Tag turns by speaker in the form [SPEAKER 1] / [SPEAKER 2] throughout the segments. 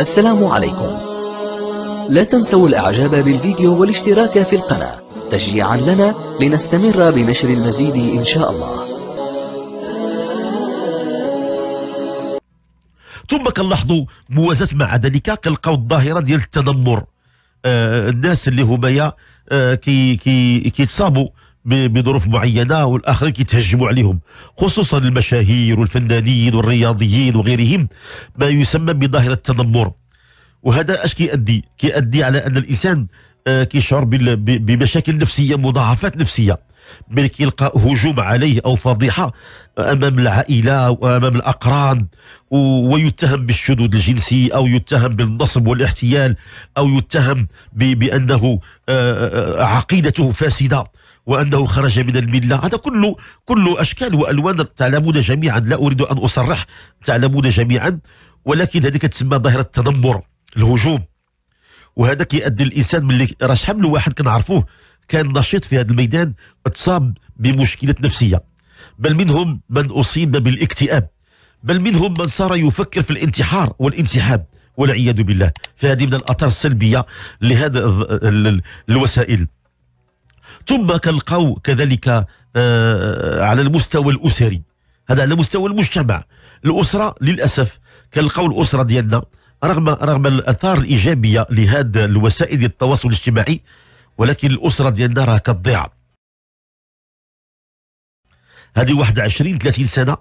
[SPEAKER 1] السلام عليكم لا تنسوا الاعجاب بالفيديو والاشتراك في القناة تشجيعا لنا لنستمر بنشر المزيد ان شاء الله ثم كنلاحظوا موازات مع ذلك كنلقاو الظاهره ديال التذمر آه الناس اللي هما آه كي كي كيتصابوا بظروف معينه والاخرين كيتهجموا عليهم خصوصا المشاهير والفنانين والرياضيين وغيرهم ما يسمى بظاهره التنمر وهذا اش كيؤدي كيؤدي على ان الانسان آه، كيشعر بمشاكل نفسيه مضاعفات نفسيه ملي كيلقى هجوم عليه او فضيحه آه، امام العائله وامام الاقران ويتهم بالشذوذ الجنسي او يتهم بالنصب والاحتيال او يتهم بانه آه، عقيدته فاسده وانه خرج من المله هذا كله كله اشكال والوان تعلمون جميعا لا اريد ان اصرح تعلمون جميعا ولكن هذه كتسمى ظاهره التنمر الهجوم وهذا كيؤدي الانسان ملي راه شحال من واحد كنعرفوه كان نشيط في هذا الميدان اتصاب بمشكله نفسيه بل منهم من اصيب بالاكتئاب بل منهم من صار يفكر في الانتحار والانسحاب والعياذ بالله فهذه من الاثار السلبيه لهذا الوسائل ثم كنلقاو كذلك آه، على المستوى الأسري هذا على مستوى المجتمع الأسرة للأسف كنلقاو الأسرة ديالنا رغم رغم الآثار الإيجابية لهذا الوسائل التواصل الاجتماعي ولكن الأسرة ديالنا راه كتضيع هذه 21 30 سنة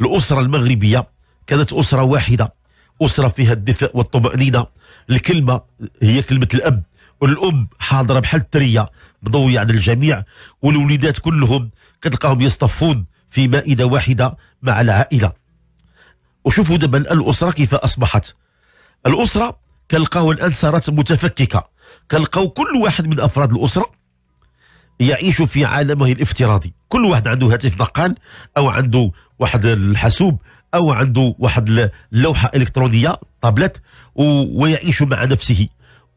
[SPEAKER 1] الأسرة المغربية كانت أسرة واحدة أسرة فيها الدفء والطمأنينة الكلمة هي كلمة الأب والأم حاضرة بحال الثرية مضوي على الجميع والوليدات كلهم كتلقاهم يصطفون في مائدة واحدة مع العائلة وشوفوا دابا الأسرة كيف أصبحت الأسرة كنلقاو الآن صارت متفككة كنلقاو كل واحد من أفراد الأسرة يعيش في عالمه الافتراضي كل واحد عنده هاتف نقال أو عنده واحد الحاسوب أو عنده واحد اللوحة إلكترونية طابلت ويعيش مع نفسه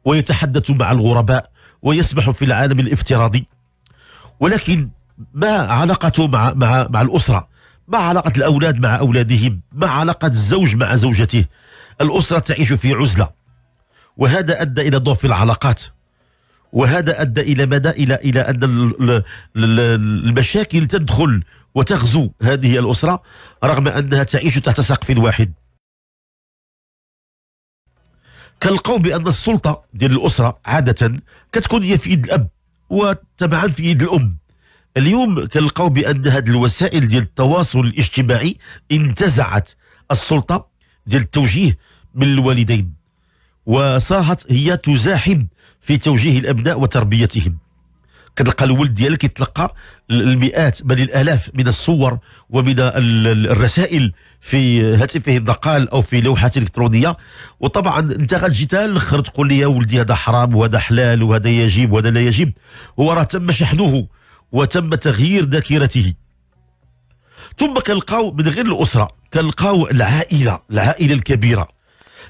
[SPEAKER 1] ويتحدث مع الغرباء ويسبح في العالم الافتراضي ولكن ما علاقته مع مع مع الاسره؟ ما علاقه الاولاد مع اولادهم؟ ما علاقه الزوج مع زوجته؟ الاسره تعيش في عزله وهذا ادى الى ضعف العلاقات وهذا ادى الى مدى الى الى ان المشاكل تدخل وتغزو هذه الاسره رغم انها تعيش تحت سقف واحد كنلقاو بان السلطه ديال الاسره عاده كتكون هي في يد الاب وتبعا في يد الام اليوم كنلقاو بان هذه الوسائل ديال التواصل الاجتماعي انتزعت السلطه ديال التوجيه من الوالدين وصارت هي تزاحم في توجيه الابناء وتربيتهم كتلقى الولد ديالك يتلقى المئات بل الالاف من الصور ومن الرسائل في هاتفه النقال او في لوحه الكترونيه وطبعا انت غتجي حتى الاخر تقول لي يا ولدي هذا حرام وهذا حلال وهذا يجب وهذا لا يجب هو راه تم شحنه وتم تغيير ذاكرته ثم كنلقاو من غير الاسره كنلقاو العائله العائله الكبيره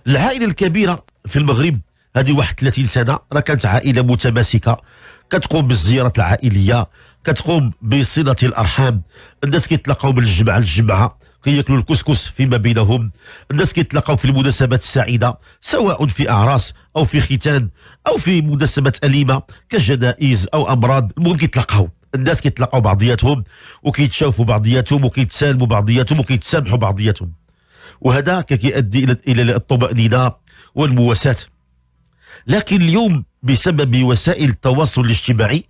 [SPEAKER 1] العائله الكبيره في المغرب هذه واحد 30 سنه راه كانت عائله متماسكه كتقوم بالزيارات العائليه كتقوم بصله الارحام الناس كيتلاقاو من الجمعه للجمعه كياكلوا الكسكس فيما بينهم الناس كيتلاقاو في المناسبات السعيده سواء في اعراس او في ختان او في مناسبات اليمه كجنائز او امراض المهم كيتلاقاو الناس كيتلاقاو بعضياتهم وكيتشافوا بعضياتهم وكيتسالموا بعضياتهم وكيتسامحوا بعضياتهم وهذا كيؤدي الى الى الطمانينه والمواساه لكن اليوم بسبب وسائل التواصل الاجتماعي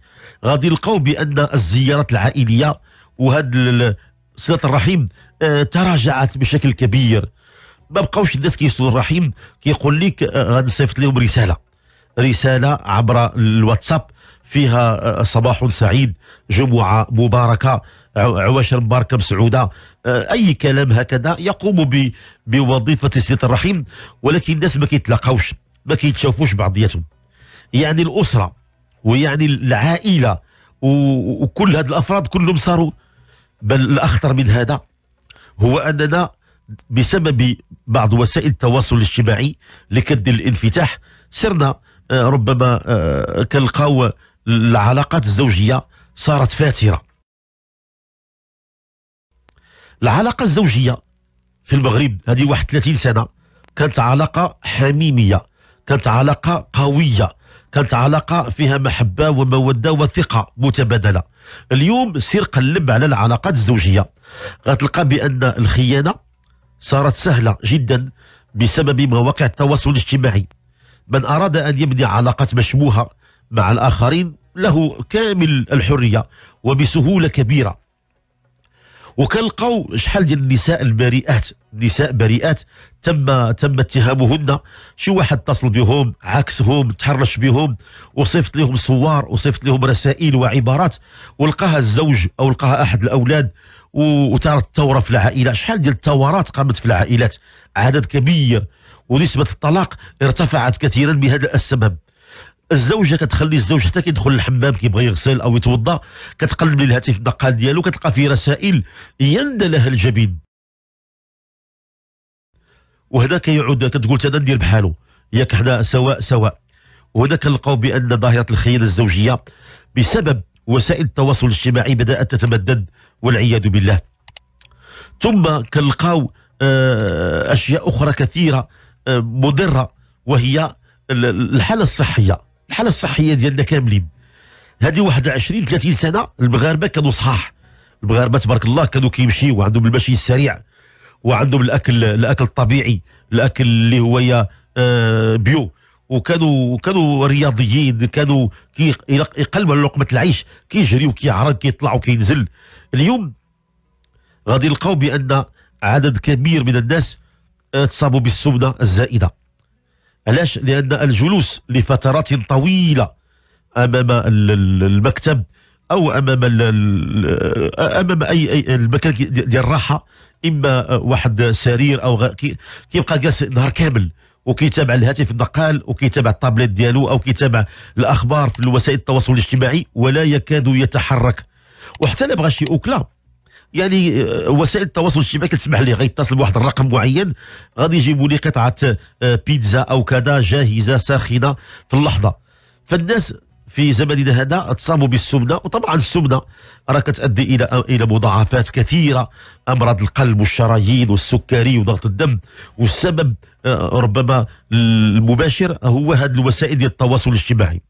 [SPEAKER 1] غادي يلقاو بان الزيارات العائليه وهذا صله الرحيم آه، تراجعت بشكل كبير ما بقاوش الناس كيصلوا الرحيم كيقول لك غنصيفط آه، غادي لهم رساله رساله عبر الواتساب فيها آه، صباح سعيد جمعة مباركة عواشر مباركة مسعودة أي كلام هكذا يقوم بوظيفة صلة الرحيم ولكن الناس ما كيتلاقاوش ما كيتشافوش بعضياتهم يعني الاسره ويعني العائله وكل هاد الافراد كلهم صاروا بل الاخطر من هذا هو اننا بسبب بعض وسائل التواصل الاجتماعي اللي كدير الانفتاح صرنا آه، ربما آه، كنلقاو العلاقات الزوجيه صارت فاتره العلاقه الزوجيه في المغرب هذه 31 سنه كانت علاقه حميميه كانت علاقه قويه كانت علاقة فيها محبة ومودة وثقة متبادلة اليوم سير قلب على العلاقات الزوجية غتلقى بأن الخيانة صارت سهلة جدا بسبب مواقع التواصل الاجتماعي من أراد أن يبني علاقات مشبوهة مع الآخرين له كامل الحرية وبسهولة كبيرة وكنلقاو شحال ديال النساء البريئات نساء بريئات تم تم اتهامهن شي واحد اتصل بهم عكسهم تحرش بهم وصفت لهم صور وصفت لهم رسائل وعبارات ولقاها الزوج او لقاها احد الاولاد وتار الثوره في العائله شحال ديال الثورات قامت في العائلات عدد كبير ونسبه الطلاق ارتفعت كثيرا بهذا السبب الزوجه كتخلي الزوج حتى كيدخل الحمام كيبغي يغسل او يتوضا كتقلب للهاتف النقال ديالو كتلقى فيه رسائل يندى لها الجبين وهذا كيعود كتقول تا دير بحاله ياك حدا سواء سواء وهذا كنلقاو بان ظاهره الخيانه الزوجيه بسبب وسائل التواصل الاجتماعي بدات تتمدد والعياذ بالله ثم كنلقاو آه، اشياء اخرى كثيره آه، مضره وهي الحاله الصحيه الحاله الصحيه ديالنا كاملين هذه 21 30 سنه المغاربه كانوا صحاح المغاربه تبارك الله كانوا كيمشيو عندهم المشي السريع وعندهم الاكل الاكل الطبيعي الاكل اللي هو آه، بيو وكانوا كانوا رياضيين كانوا كي يقلبوا لقمه العيش كيجري وكيعرض كيطلع وكينزل اليوم غادي نلقاو بان عدد كبير من الناس آه، تصابوا بالسمنه الزائده علاش لان الجلوس لفترات طويله امام المكتب او امام امام اي, أي المكان ديال الراحه اما واحد سرير او كيبقى جالس نهار كامل وكيتابع الهاتف النقال وكيتابع الطابلت ديالو او كيتابع الاخبار في وسائل التواصل الاجتماعي ولا يكاد يتحرك وحتى لا بغى شي اوكلا يعني آه، وسائل التواصل الاجتماعي كتسمح ليه غيتصل بواحد الرقم معين غادي يجيبوا لي قطعه آه، بيتزا او كذا جاهزه ساخنه في اللحظه فالناس في زمننا هذا تصابوا بالسمنه وطبعا السمنه راه كتؤدي الى الى مضاعفات كثيره امراض القلب والشرايين والسكري وضغط الدم والسبب آه، ربما المباشر هو هذه الوسائل ديال التواصل الاجتماعي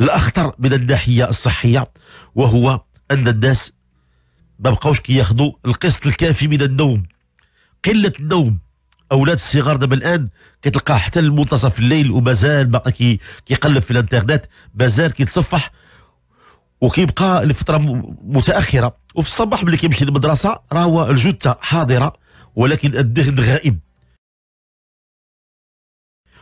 [SPEAKER 1] الاخطر من الناحيه الصحيه وهو ان الناس ما بقاوش كياخذوا القسط الكافي من النوم قله النوم اولاد الصغار دابا الان كتلقاه حتى لمنتصف الليل ومازال باقي كي كيقلب في الانترنت مازال كيتصفح وكيبقى لفتره متاخره وفي الصباح ملي كيمشي للمدرسه راه هو الجثه حاضره ولكن الذهن غائب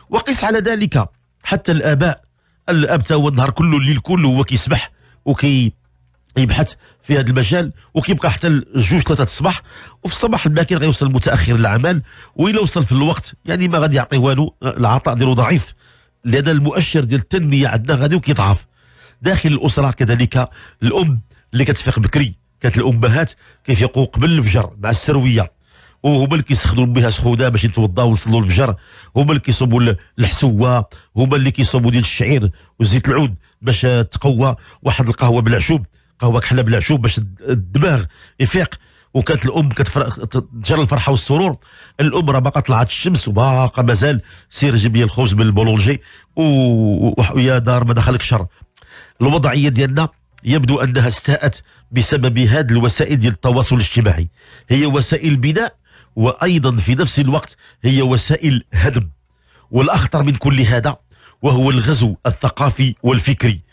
[SPEAKER 1] وقس على ذلك حتى الاباء الاب تا هو النهار كله الليل كله هو كيسبح وكي يبحث في هذا المجال وكيبقى حتى الجوج ثلاثة الصباح وفي الصباح الباكر غيوصل متاخر للعمل وإلا وصل في الوقت يعني ما غادي يعطي والو العطاء ديالو ضعيف لأن المؤشر ديال التنمية عندنا غادي وكيضعف داخل الأسرة كذلك الأم اللي كتفيق بكري كانت الأمهات كيفيقوا قبل الفجر مع السروية وهما اللي كيسخنوا بها سخونه باش يتوضاو ويصلوا الفجر هما اللي كيصوبوا الحسوه هما اللي كيصوبوا ديال الشعير وزيت العود باش تقوى واحد القهوه بالعشوب قهوه كحله بالعشوب باش الدماغ يفيق وكانت الام كتفرق تجر الفرحه والسرور الام راه باقا طلعت الشمس وباقا مازال سير جيب لي الخبز من البولونجي ويا دار ما دخلك شر الوضعيه ديالنا يبدو انها استاءت بسبب هذه الوسائل ديال التواصل الاجتماعي هي وسائل بناء وايضا في نفس الوقت هي وسائل هدم والاخطر من كل هذا وهو الغزو الثقافي والفكري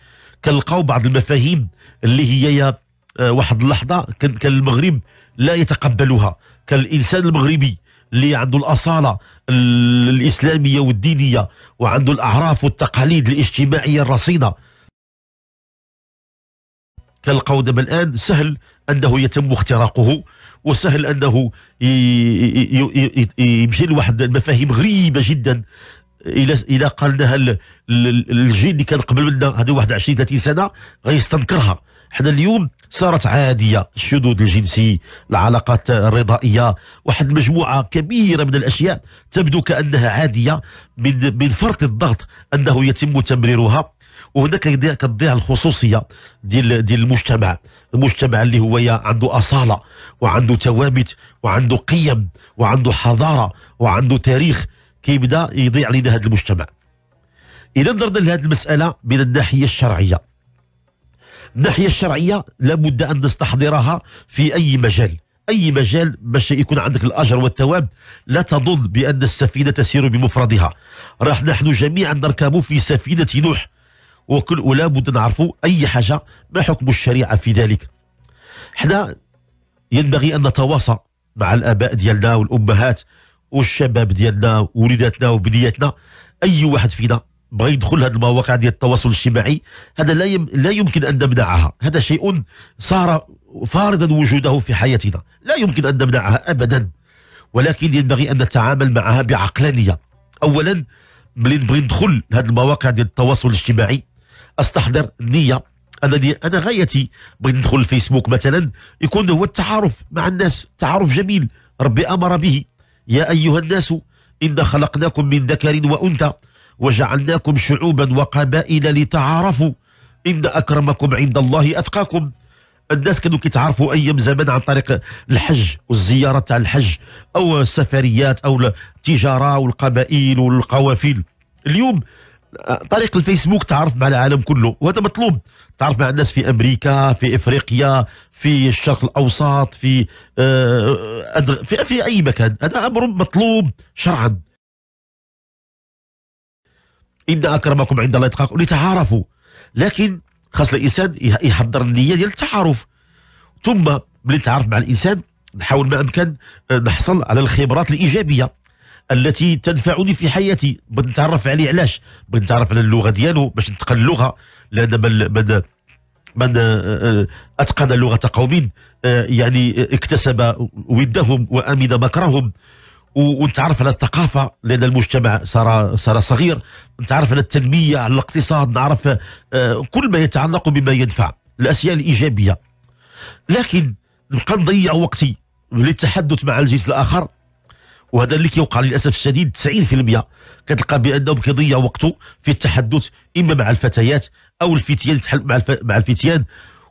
[SPEAKER 1] كنلقاو بعض المفاهيم اللي هي يا آه، واحد اللحظه كان المغرب لا يتقبلها كان الانسان المغربي اللي عنده الاصاله الاسلاميه والدينيه وعنده الاعراف والتقاليد الاجتماعيه الرصينه كنلقاو دابا الان سهل انه يتم اختراقه وسهل انه يمشي لواحد المفاهيم غريبه جدا الى الى قال لها الجيل اللي كان قبل منا هذو 21 30 سنه غيستنكرها حنا اليوم صارت عاديه الشذوذ الجنسي العلاقات الرضائيه واحد المجموعه كبيره من الاشياء تبدو كانها عاديه من من فرط الضغط انه يتم تمريرها وهناك كتضيع الخصوصيه ديال ديال المجتمع المجتمع اللي هو عنده اصاله وعنده توابت وعنده قيم وعنده حضاره وعنده تاريخ كيبدا يضيع علينا هذا المجتمع اذا نظرنا لهذه المساله من الناحيه الشرعيه الناحيه الشرعيه لابد ان نستحضرها في اي مجال اي مجال باش يكون عندك الاجر والثواب لا تظن بان السفينه تسير بمفردها راح نحن جميعا نركب في سفينه نوح وكل ولا بد نعرفوا اي حاجه ما حكم الشريعه في ذلك حنا ينبغي ان نتواصى مع الاباء ديالنا والامهات والشباب ديالنا ووليداتنا وبنياتنا اي واحد فينا بغى يدخل هذه المواقع ديال التواصل الاجتماعي هذا لا يم... لا يمكن ان نمنعها هذا شيء صار فارضا وجوده في حياتنا لا يمكن ان نمنعها ابدا ولكن ينبغي ان نتعامل معها بعقلانيه اولا ملي نبغي ندخل لهذه المواقع ديال التواصل الاجتماعي استحضر النيه انني انا غايتي بغي ندخل الفيسبوك مثلا يكون هو التعارف مع الناس تعارف جميل ربي امر به يا أيها الناس إن خلقناكم من ذكر وأنثى وجعلناكم شعوبا وقبائل لتعارفوا إن أكرمكم عند الله أتقاكم الناس كانوا كيتعرفوا ايام زمان عن طريق الحج والزياره تاع الحج او السفريات او التجاره والقبائل والقوافل اليوم طريق الفيسبوك تعرف مع العالم كله وهذا مطلوب تعرف مع الناس في امريكا في افريقيا في الشرق الاوسط في آه، أدغ... في, في اي مكان هذا امر مطلوب شرعا ان اكرمكم عند الله اتقاكم لتعارفوا لكن خاص الانسان يحضر النيه ديال التعارف ثم ملي تعرف مع الانسان نحاول ما امكن آه، نحصل على الخبرات الايجابيه التي تدفعني في حياتي بغيت نتعرف عليه علاش بغيت نتعرف على اللغه ديالو باش نتقن اللغه لا دابا من آه، آه، اتقن لغه قوم آه، يعني اكتسب ودهم وامن مكرهم ونتعرف على الثقافه لان المجتمع صار صار صغير نتعرف على التنميه على الاقتصاد نعرف كل ما يتعلق بما ينفع الاشياء الايجابيه لكن نبقى نضيع وقتي للتحدث مع الجنس الاخر وهذا اللي كيوقع للاسف الشديد 90% كتلقى بانهم كيضيع وقته في التحدث اما مع الفتيات او الفتيان مع الف... مع الفتيان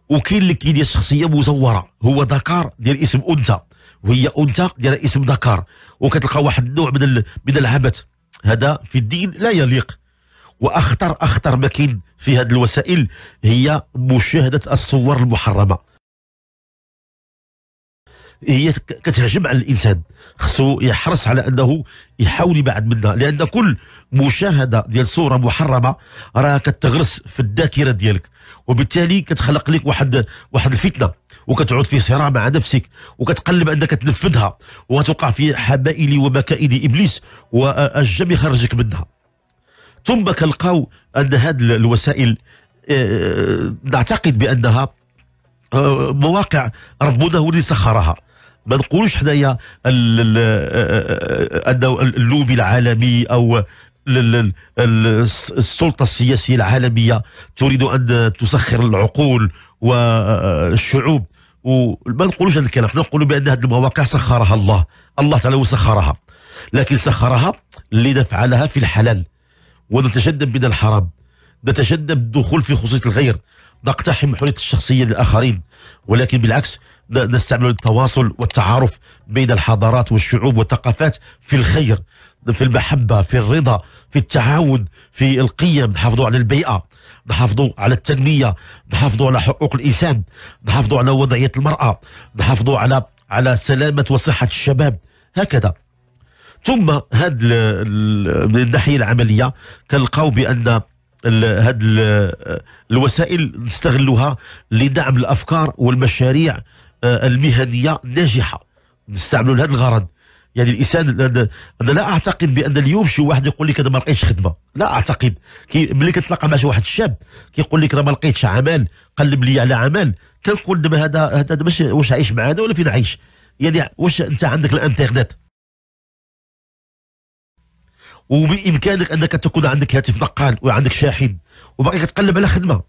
[SPEAKER 1] وكاين اللي كيدير شخصيه مزوره هو ذكر ديال اسم انثى وهي انثى ديال اسم ذكر وكتلقى واحد النوع من ال... من العبث هذا في الدين لا يليق واخطر اخطر ما كاين في هذه الوسائل هي مشاهده الصور المحرمه هي كتهجم على الانسان خصو يحرص على انه يحاول يبعد منها لان كل مشاهده ديال صوره محرمه راه كتغرس في الذاكره ديالك وبالتالي كتخلق لك واحد واحد الفتنه وكتعود في صراع مع نفسك وكتقلب انك تنفذها وتوقع في حبائل ومكائد ابليس والجم يخرجك منها ثم كنلقاو ان هذه الوسائل آه، آه، نعتقد بانها آه، مواقع ربنا هو اللي سخرها ما نقولوش حنايا اللوبي العالمي او السلطة السياسية العالمية تريد أن تسخر العقول والشعوب وما نقولوش هذا الكلام حنا نقولوا بأن هذه المواقع سخرها الله الله تعالى وسخرها لكن سخرها لنفعلها في الحلال ونتجنب من الحرام نتجنب الدخول في خصوصية الغير نقتحم حرية الشخصية للآخرين ولكن بالعكس نستعمل التواصل والتعارف بين الحضارات والشعوب والثقافات في الخير في المحبة في الرضا في التعاون في القيم نحافظوا على البيئة نحافظوا على التنمية نحافظوا على حقوق الإنسان نحافظوا على وضعية المرأة نحافظوا على على سلامة وصحة الشباب هكذا ثم هاد من الناحية العملية كنلقاو بأن هاد الوسائل نستغلوها لدعم الافكار والمشاريع آه، المهنيه ناجحه نستعملوا لهذا الغرض يعني الانسان انا لا اعتقد بان اليوم شي واحد يقول لك انا ما لقيتش خدمه لا اعتقد كي ملي كتلاقى مع شي واحد الشاب كيقول لك انا ما لقيتش عمل قلب لي على عمل كنقول دابا هذا هذا باش واش عايش معنا ولا فين عايش يعني واش انت عندك الانترنت وبامكانك انك تكون عندك هاتف نقال وعندك شاحن وباقي كتقلب على خدمه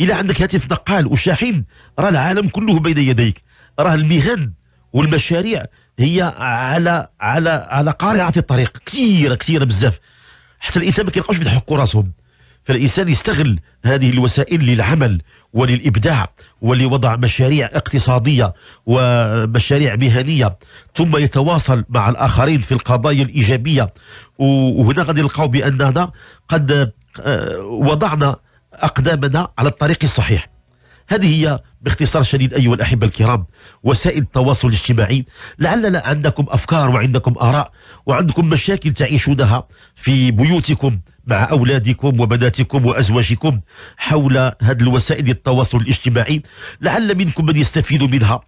[SPEAKER 1] الا عندك هاتف نقال وشاحن راه العالم كله بين يديك راه المهن والمشاريع هي على على على قارعه الطريق كثيره كثيره بزاف حتى الانسان ما كيلقاوش يضحكوا راسهم فالانسان يستغل هذه الوسائل للعمل وللابداع ولوضع مشاريع اقتصاديه ومشاريع مهنيه ثم يتواصل مع الاخرين في القضايا الايجابيه وهنا غادي نلقاو باننا قد آه، وضعنا اقدامنا على الطريق الصحيح هذه هي باختصار شديد أيها الأحبة الكرام وسائل التواصل الاجتماعي لعلنا عندكم أفكار وعندكم آراء وعندكم مشاكل تعيشونها في بيوتكم مع أولادكم وبناتكم وأزواجكم حول هذه الوسائل التواصل الاجتماعي لعل منكم من يستفيد منها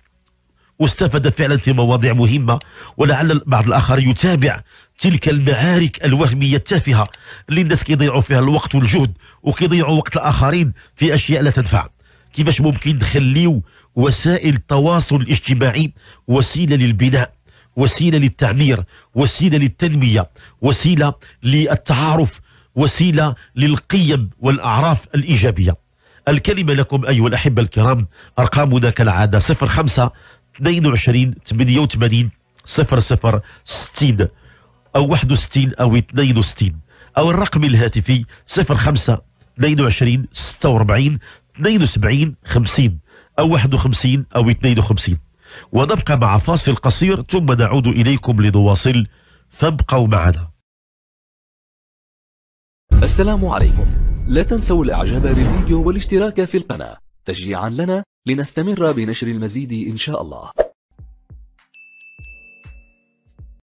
[SPEAKER 1] واستفاد فعلا في مواضيع مهمة ولعل بعض الآخر يتابع تلك المعارك الوهمية التافهة اللي الناس كيضيعوا فيها الوقت والجهد وكيضيعوا وقت الآخرين في أشياء لا تنفع كيفاش ممكن نخليو وسائل التواصل الاجتماعي وسيله للبناء وسيله للتعمير وسيله للتنميه وسيله للتعارف وسيله للقيم والاعراف الايجابيه الكلمه لكم ايها الاحبه الكرام ارقامنا كالعاده 05 22 88 00 60 او 61 او 62 او الرقم الهاتفي 05 22 46 72 50 أو 51 أو 52 ونبقى مع فاصل قصير ثم نعود إليكم لنواصل فابقوا معنا السلام عليكم لا تنسوا الإعجاب بالفيديو والاشتراك في القناة تشجيعا لنا لنستمر بنشر المزيد إن شاء الله